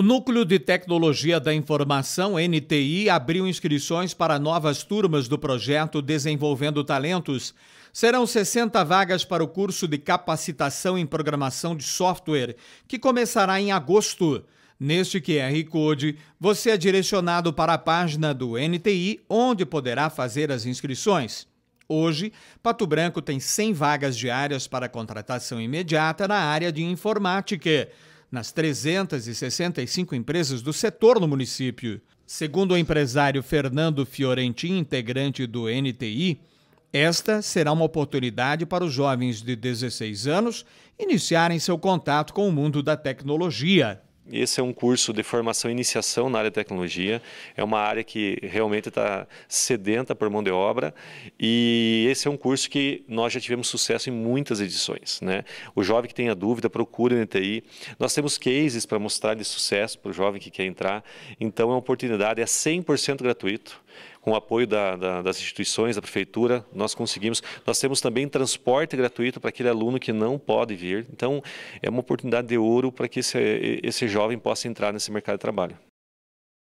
O Núcleo de Tecnologia da Informação, NTI, abriu inscrições para novas turmas do projeto Desenvolvendo Talentos. Serão 60 vagas para o curso de capacitação em programação de software, que começará em agosto. Neste QR Code, você é direcionado para a página do NTI, onde poderá fazer as inscrições. Hoje, Pato Branco tem 100 vagas diárias para contratação imediata na área de informática nas 365 empresas do setor no município. Segundo o empresário Fernando Fiorentin, integrante do NTI, esta será uma oportunidade para os jovens de 16 anos iniciarem seu contato com o mundo da tecnologia. Esse é um curso de formação e iniciação na área de tecnologia. É uma área que realmente está sedenta por mão de obra. E esse é um curso que nós já tivemos sucesso em muitas edições. Né? O jovem que tenha dúvida, procure no TI. Nós temos cases para mostrar de sucesso para o jovem que quer entrar. Então, é uma oportunidade, é 100% gratuito com o apoio da, da, das instituições, da prefeitura, nós conseguimos. Nós temos também transporte gratuito para aquele aluno que não pode vir. Então, é uma oportunidade de ouro para que esse, esse jovem possa entrar nesse mercado de trabalho.